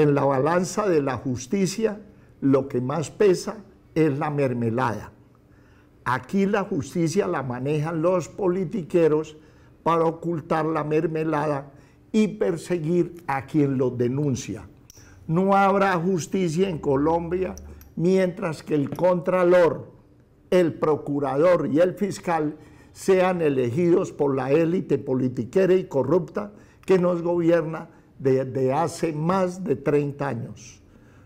En la balanza de la justicia lo que más pesa es la mermelada. Aquí la justicia la manejan los politiqueros para ocultar la mermelada y perseguir a quien lo denuncia. No habrá justicia en Colombia mientras que el contralor, el procurador y el fiscal sean elegidos por la élite politiquera y corrupta que nos gobierna de, hace más de 30 años.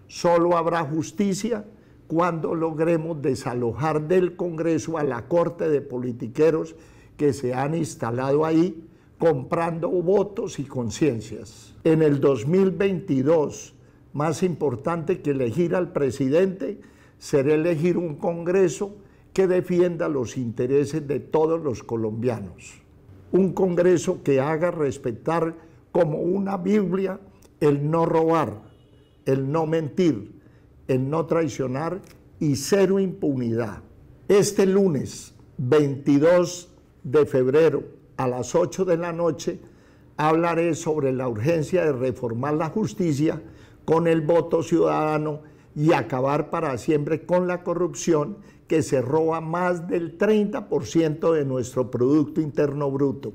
Solo habrá justicia cuando logremos desalojar del Congreso a la corte de politiqueros que se han instalado ahí comprando votos y conciencias. En el 2022, más importante que elegir al presidente, será elegir un Congreso que defienda los intereses de todos los colombianos. Un Congreso que haga respetar como una Biblia el no robar, el no mentir, el no traicionar y cero impunidad. Este lunes 22 de febrero a las 8 de la noche hablaré sobre la urgencia de reformar la justicia con el voto ciudadano y acabar para siempre con la corrupción que se roba más del 30% de nuestro Producto Interno Bruto.